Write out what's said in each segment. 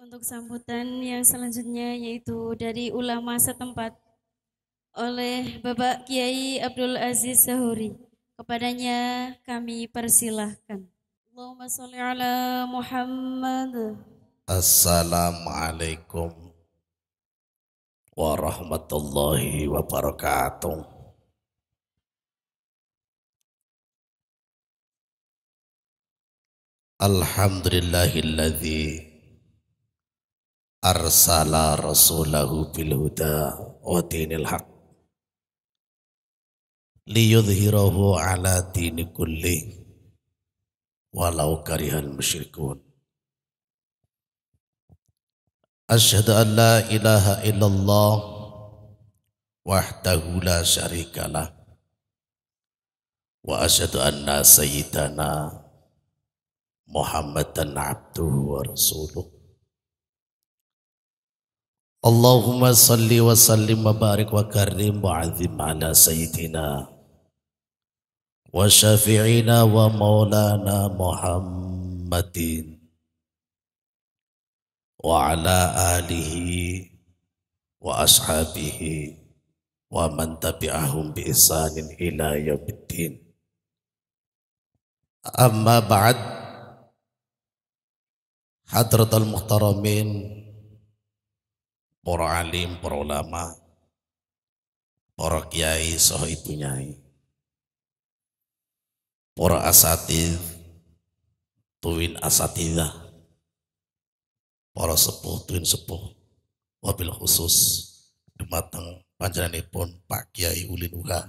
Untuk sambutan yang selanjutnya yaitu dari ulama setempat oleh Bapak Kiai Abdul Aziz Sahuri. Kepadanya kami persilahkan. Allahumma salli ala Muhammad. Assalamualaikum warahmatullahi wabarakatuh. Alhamdulillahilladzi أرسل رسوله بالهدى ودين الحق ليظهره على دين كله ولو كره المشركون أشهد أن لا إله إلا الله وحده لا شريك له وأشهد أن سيدنا محمدا عبده ورسوله اللهم صل وسلم وبارك وكرم وعظم على سيدنا وشافعينا ومولانا محمد وعلى آله وأصحابه ومن تبعهم بإحسان إلى يوم الدين أما بعد حضرة المحترمين para alim, para ulama, para kiai, soh ibu nyai, para asatid, tuwin asatidah, para sepuh, tuwin sepuh, wabil khusus, dumateng pun Pak Kiai Ulin Uga,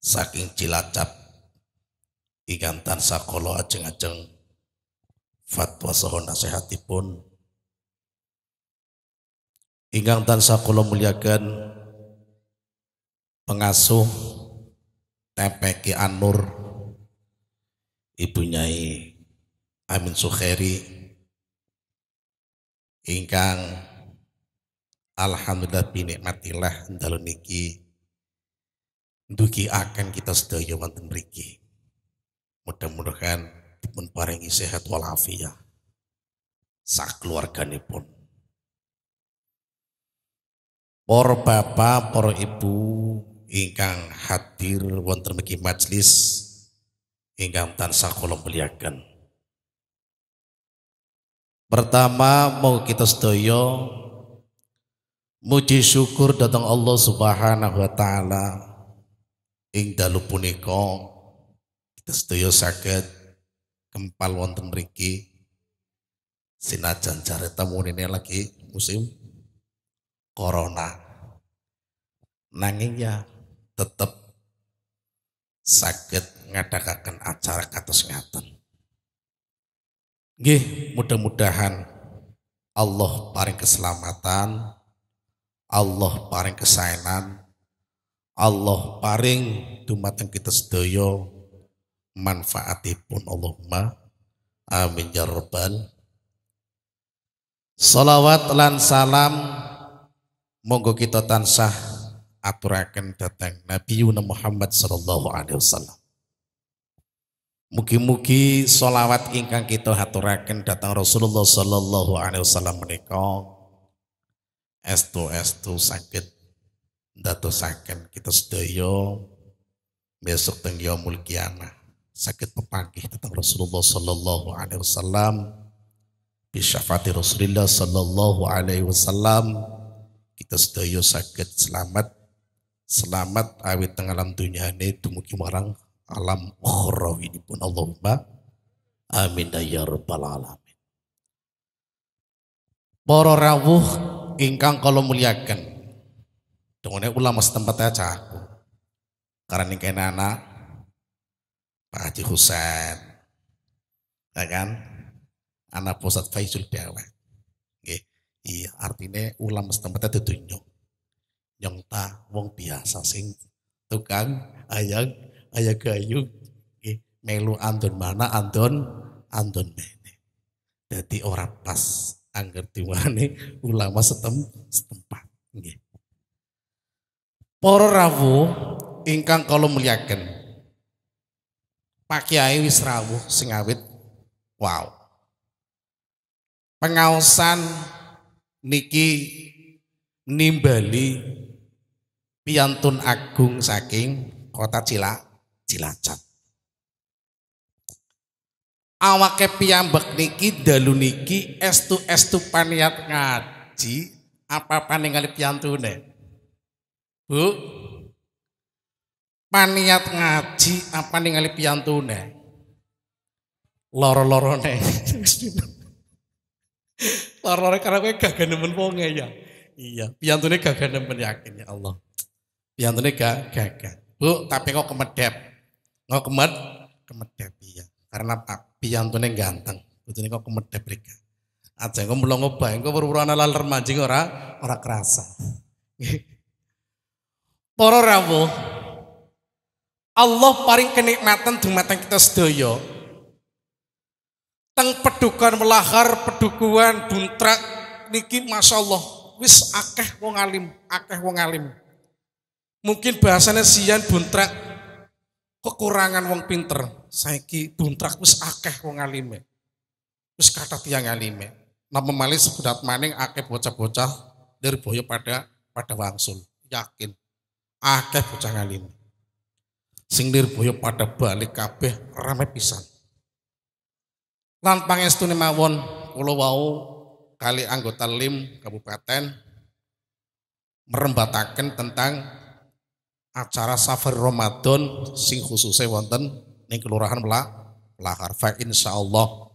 saking Cilacap, ikan tan sakolo ajeng-ajeng, fatwa soho nasihatipun, ingang tansah kula muliakan pengasuh TPK Anur Ibu Nyai Amin Sukheri ingkang alhamdulillah binikmatillah dalem niki duki akan kita sedaya wonten mriki. Mudah-mudahan dipun paringi sehat walafiat sak keluarganipun. pun por bapak, por ibu ingkang hadir wonten mriki majelis ingkang tansah kula muliakan. Pertama mau kita sedaya muji syukur datang Allah Subhanahu wa taala ing dalu punika kita sedaya saged kempal wonten mriki sinajan jare tamunine lagi musim corona. Nanging ya tetap sakit ngadakan acara kata ngaten. Gih, mudah-mudahan Allah paring keselamatan, Allah paring kesayangan, Allah paring dumateng kita sedoyo manfaatipun Allahumma amin ya rabbal salawat lan salam Monggo kita tansah aturakan datang Nabi Yunus Muhammad sallallahu alaihi wasallam. Mugi-mugi solawat ingkang kita haturaken datang Rasulullah sallallahu alaihi wasallam menika estu estu sakit datu sakit kita sedaya besok teng yaumul kiamah sakit pepangkih datang Rasulullah sallallahu alaihi wasallam bi syafaati Rasulillah sallallahu alaihi wasallam kita sedaya sakit selamat selamat awet tengah alam dunia ini dumugi marang alam ukhrawi pun Allahumma amin ya rabbal alamin para rawuh ingkang kalau muliakan dengan ulama setempat aja aku karena ini kena anak Pak Haji Husain ya kan anak pusat Faisul Dawah Iya, artinya ulam setempat itu tunjuk. Nyongta wong biasa sing tukang ayang ayang gayung melu andon mana andon andon mene. Jadi orang pas angger diwane ulama setem setempat. Nggih. Para rawuh ingkang kalau mulyaken. Pak Kiai wis rawuh sing awit wow. Pengaosan niki nimbali piantun agung saking kota Cila Cilacap. Awake bek niki dalu niki estu estu paniat ngaji apa paningali piantune. Bu paniat ngaji apa ningali piantune. Loro-lorone. Lara-lara karena gue gak nemen wonge ya. Iya, piyantune gak nemen yakin ya Allah. Piyantune gak gagah. Bu, tapi kok kemedep. Kok kemed kemedep iya. Karena Pak piyantune ganteng. Butune kok kemedep mereka. Aja engko belum bae, engko weruran laler remaja orang ora kerasa. Para rawuh Allah paling kenikmatan dumateng kita sedaya teng pedukan melahar pedukuan buntrak niki masya Allah wis akeh wong alim akeh wong alim mungkin bahasanya sian buntrak kekurangan wong pinter saiki buntrak wis akeh wong alime wis kata tiang alime nama malih sebudat maning akeh bocah-bocah dari boyo pada pada wangsul yakin akeh bocah alim sing boyo pada balik kabeh rame pisang. Lan pangestune mawon kula wau kali anggota LIM Kabupaten merembataken tentang acara safar Ramadan sing khususnya wonten ning kelurahan Melak Lahar. Fa insyaallah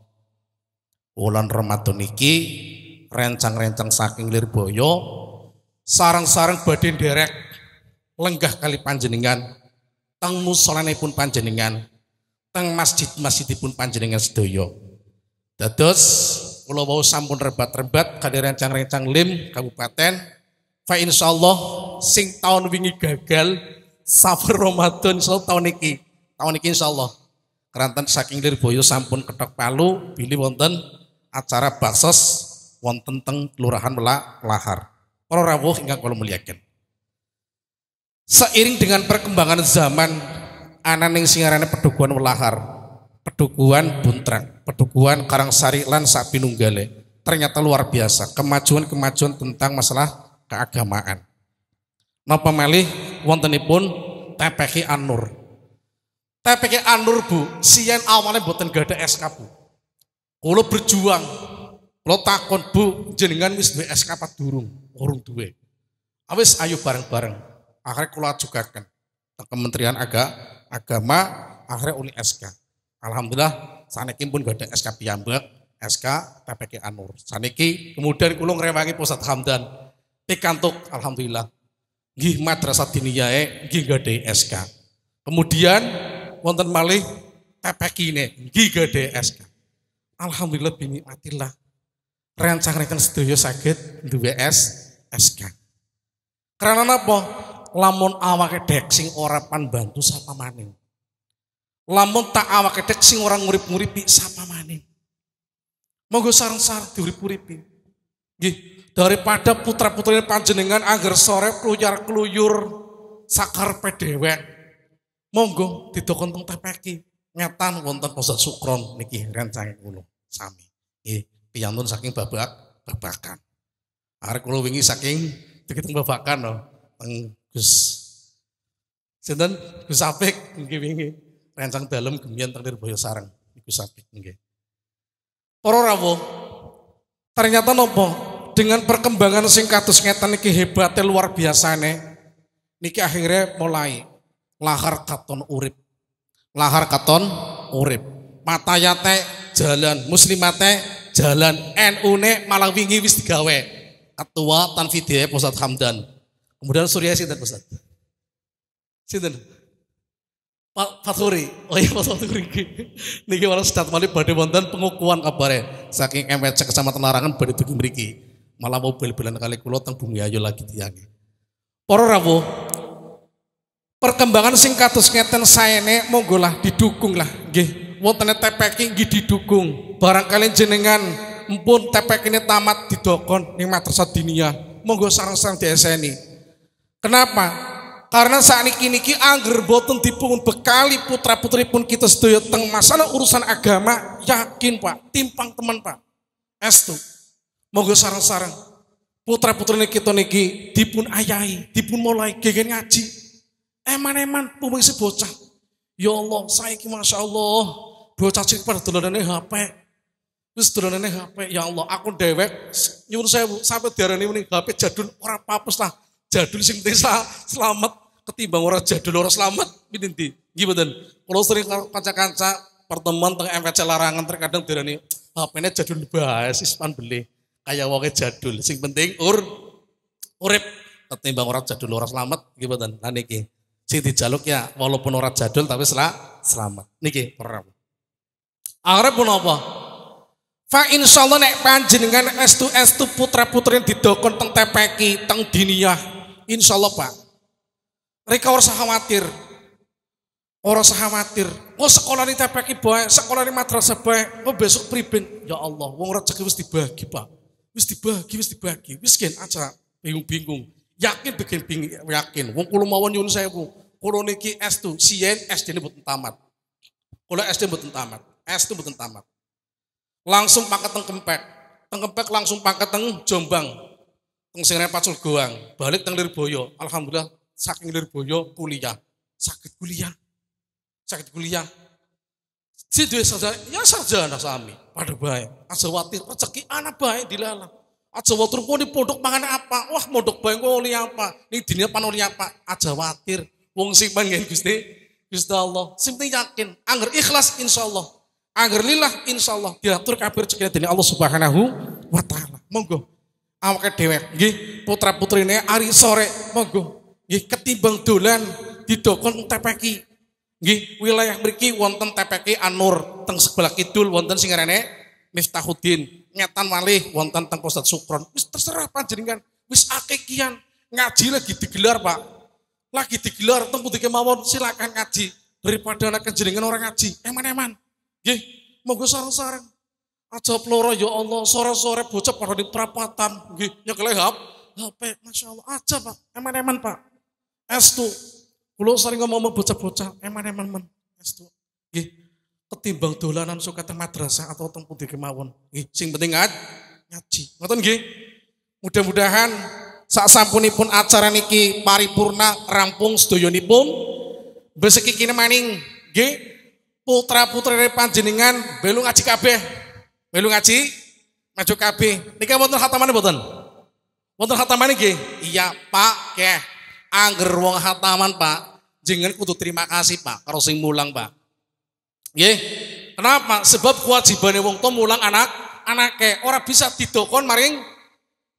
bulan Ramadan iki rencang-rencang saking Lirboyo sarang-sarang badin derek lenggah kali panjenengan teng pun panjenengan teng masjid pun panjenengan sedoyo Dados kula wau sampun rebat-rebat kader rencang-rencang lim kabupaten. Fa insyaallah sing tahun wingi gagal safar Ramadan so tahun iki. Tahun iki insyaallah. Keranten saking Lirboyo sampun ketok palu pilih wonten acara basos wonten teng Kelurahan Melak Lahar. Para rawuh ingkang kula muliakan. Seiring dengan perkembangan zaman ananing singarane pedukuhan melahar pedukuhan Pintrang, Pedukuhan, Karangsari, lan Sapinunggale. Ternyata luar biasa, kemajuan-kemajuan tentang masalah keagamaan. Napa malih wontenipun TPK Anur. TPK Anur Bu, sian awalnya boten gada SK Bu. Kulo berjuang, lo takon Bu, jenengan wis duwe SK apa durung? Urung duwe. Awis ah, ayo bareng-bareng. Akhirnya kulo ajukaken kan Kementerian Agama, akhirnya uni SK. Alhamdulillah saniki pun godeng SK piyambak, SK PPK Anur. Saniki kemudian kula ngrewangi pusat Hamdan pikantuk alhamdulillah. Nggih madrasah diniyae nggih gede SK. Kemudian wonten malih PPK ini nggih gede SK. Alhamdulillah bini matillah. Rencang rekan sedaya sakit duwe S SK. Karena apa? Lamun awake dek sing ora pan bantu sapa maning Lamun tak awak kedek sing orang ngurip-nguripi sama maning. Monggo sarang-sarang diurip-uripi. Gih daripada putra putranya panjenengan agar sore keluyar-keluyur sakar pedewek. Monggo didokon tong tepeki. Ngetan wonten Ustaz Sukron niki rencang kula sami. Gih piyantun saking babak babakan. Arek kula wingi saking dikit babakan loh. Teng Gus. Sinten Gus Apik nggih wingi rencang dalam gemian takdir Boyo Sarang iku sakit nggih. Para rawuh ternyata nopo dengan perkembangan sing kados ngeten iki hebate luar biasane niki akhirnya mulai lahar katon urip. Lahar katon urip. Matayate jalan, muslimate jalan, NU-ne malang wingi wis digawe. Ketua Tanfidiyah Pusat Hamdan. Kemudian Surya sinten Pusat? Sinten? Pak Faturi, oh iya Pak Faturi, ini malah start mali badai wonten pengukuhan kabarnya, saking MWC kecamatan Larangan badai bikin meriki, malah mau bel-belan kali kulot teng bumi ayo lagi tiangi. poro rawo, perkembangan singkatus ngeten sayene monggo lah didukung lah gih wontene tepeki ini didukung barangkali jenengan empun tepek ini tamat didokon ini matersat diniyah monggo sareng di dieseni kenapa karena saat ini kini ki angger boten dipun bekali putra putri pun kita setuju teng masalah urusan agama yakin pak timpang teman pak es estu monggo sarang-sarang putra putri kita niki dipun ayahi dipun mulai gegen ngaji eman-eman si bocah ya Allah saya ki masya Allah bocah cik pada HP Terus HP, ya Allah, aku dewek, nyuruh saya sampai diarani ini HP jadul orang papus lah jadul sing penting selamat ketimbang orang jadul orang selamat pinti gimana kalau sering kanca-kanca pertemuan tentang MPC larangan terkadang dirani apa ini jadul bahas ispan beli kayak wonge jadul sing penting ur urip ketimbang orang jadul orang selamat gimana nah niki sing dijaluk ya walaupun orang jadul tapi selah selamat niki perang pun apa Fa insyaallah nek panjenengan s estu s tu putra-putri didokon teng tepeki teng diniyah Insya Allah Pak. Mereka orang khawatir. Orang khawatir. Oh sekolah ini TPK baik, sekolah ini madrasah baik. Oh besok pribin, Ya Allah, wong rezeki wis dibagi Pak. Wis dibagi, wis dibagi. Wis aja bingung-bingung. Yakin bikin bingung, yakin. Wong kulo mawon saya bu, Kulo niki S tuh, sien S ini buat tamat. Kulo SD buat tamat. S tuh buat tamat. Langsung pakai tengkempek tengkempek langsung pakai teng Jombang sing repat goang, balik teng Lirboyo. Alhamdulillah saking Lirboyo kuliah. Sakit kuliah. Sakit kuliah. Si duwe sarjana, ya sarjana sami. Pada baik. Aja wati rezeki anak baik dilalang. Aja watur di pondok mangan apa? Wah, mondok bae kok oli apa? Ning dine panoli apa? Aja wati, Wong sing penggen Gusti, Gusti Allah. Sing yakin, anger ikhlas insyaallah. Angger lillah insyaallah diatur kabir cekene dening Allah Subhanahu wa taala. Monggo awake dhewe nggih putra-putrine ari sore monggo nggih ketimbang dolan didokon tepeki nggih wilayah mriki wonten tepeki Anur teng sebelah kidul wonten sing ngarane Miftahuddin nyetan wali, wonten teng Pusat Sukron wis terserah panjenengan wis akeh kian ngaji lagi digelar Pak lagi digelar teng pundi kemawon silakan ngaji daripada anak jenengan orang ngaji eman-eman nggih monggo sareng-sareng Aja ploro ya Allah, sore-sore bocah pada di perapatan, nggih nyekel HP, Masya Allah, aja Pak, eman-eman Pak. S2, kula sering ngomong bocah-bocah, eman-eman men, S2. Nggih, ketimbang dolanan suka teng madrasah atau teng pundi kemawon. Nggih, sing penting ngaji. Ngoten nggih. Mudah-mudahan sak sampunipun acara niki paripurna rampung sedoyonipun besiki kini maning nggih putra putri panjenengan belu ngaji kabeh. Melu ngaji, maju KB. Niki wonten khatamane mboten? Wonten khatamane nggih? Iya, Pak, keh. Angger wong khataman, Pak. Jenengan kudu terima kasih, Pak, karo sing mulang, Pak. Nggih. Kenapa? Sebab kewajibane wong tuwa mulang anak anake ora bisa didokon maring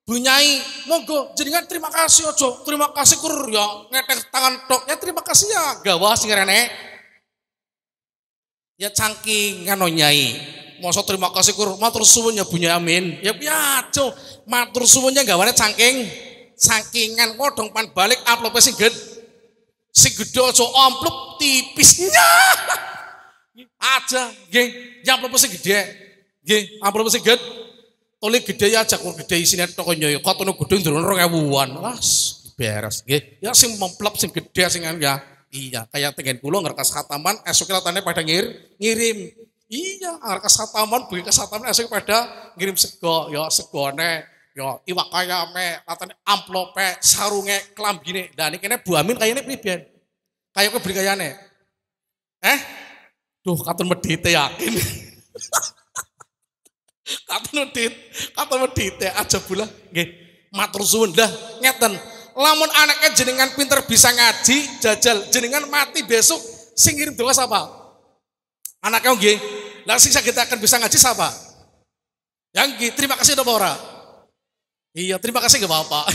bunyai. Monggo jenengan terima kasih ojo. Terima kasih kur ya ngetek tangan tok. Ya terima kasih ya gawas sing Ya cangki ngano nyai. Masa terima kasih kur matur suwun ya bunyi amin. Ya piaco, ya, matur suwunnya gawane saking sakingan kodong pan balik amplopnya sing ged. Sing gedhe aja amplop tipisnya. Aja nggih, ya amplop sing gedhe. Nggih, amplop sing ged. Tole gedhe ya aja kur gedhe isine toko nyoyo. Kotono gedhe ndelok 2000-an. Las beres nggih. Ya sing memplop sing gedhe sing ya. Iya, kayak tengen kulo ngerkas khataman esok latane pada ngir, ngirim Iya, arek kesataman bui kesataman asing pada ngirim sego, yo ya segone, yo ya iwak kaya me, katanya amplope, sarunge, gini. Dan ini kene Bu Amin ini pribian. kaya kebeli ne. Eh? Duh, katun medite yakin. katun medit, katun medite aja pula. Nggih, matur suwun dah ngeten. Lamun anaknya jenengan pinter bisa ngaji, jajal jenengan mati besok singirim doa siapa? Anaknya kamu nggih. kita akan bisa ngaji siapa? Yang nggih, terima kasih dong ora. Iya, terima kasih gak Bapak.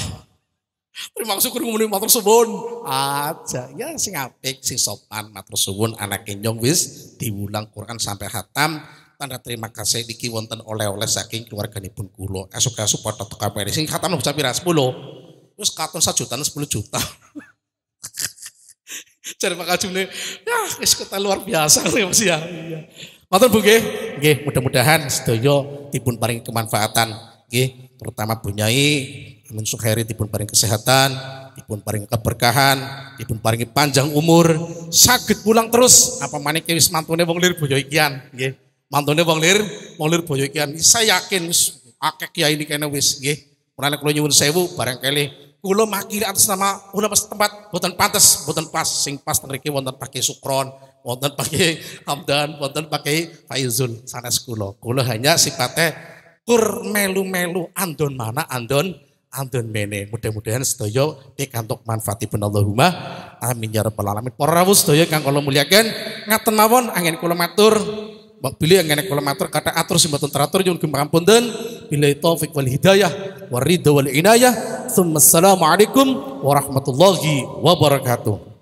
terima kasih kudu ngomongin matur subun. Aja ya sing apik, sing sopan, matur subun, anak nyong wis diulang Quran sampai hatam tanda terima kasih niki wonten oleh-oleh saking keluarga pun keluarganipun support atau esuk padha teko sing khatam ucapan puluh. Terus katon satu juta sepuluh juta. Cari bakal jumlah, ya kita luar biasa ya, Mas ya. Iya. Matur Bu nggih. Nggih, mudah-mudahan sedaya dipun paling kemanfaatan nggih, terutama Bu Nyai Amin Sukheri dipun paling kesehatan, dipun paling keberkahan, dipun paling panjang umur, sakit pulang terus apa manik wis mantune wong lir boyo ikian nggih. Mantune wong lir, wong lir boyo ikian. Saya yakin akek ya ini kena wis nggih. Mulane kalau nyuwun sewu barangkali Kulo makili atas nama kulo pas tempat boten pantes, boten pas sing pas mriki wonten pakai Sukron, wonten pakai Hamdan, wonten pakai faizun sanes kulo. Kulo hanya sifatnya kur melu-melu andon mana andon andon mene. Mudah-mudahan sedaya pikantuk manfaatipun Allahumma amin ya rabbal alamin. Para rawuh sedaya kang kula muliakan ngaten mawon angin kula matur Mbak pilih yang enak kalau matur kata atur sing mboten teratur pun dan pilih taufik wal hidayah waridha wal inayah. Assalamualaikum warahmatullahi wabarakatuh.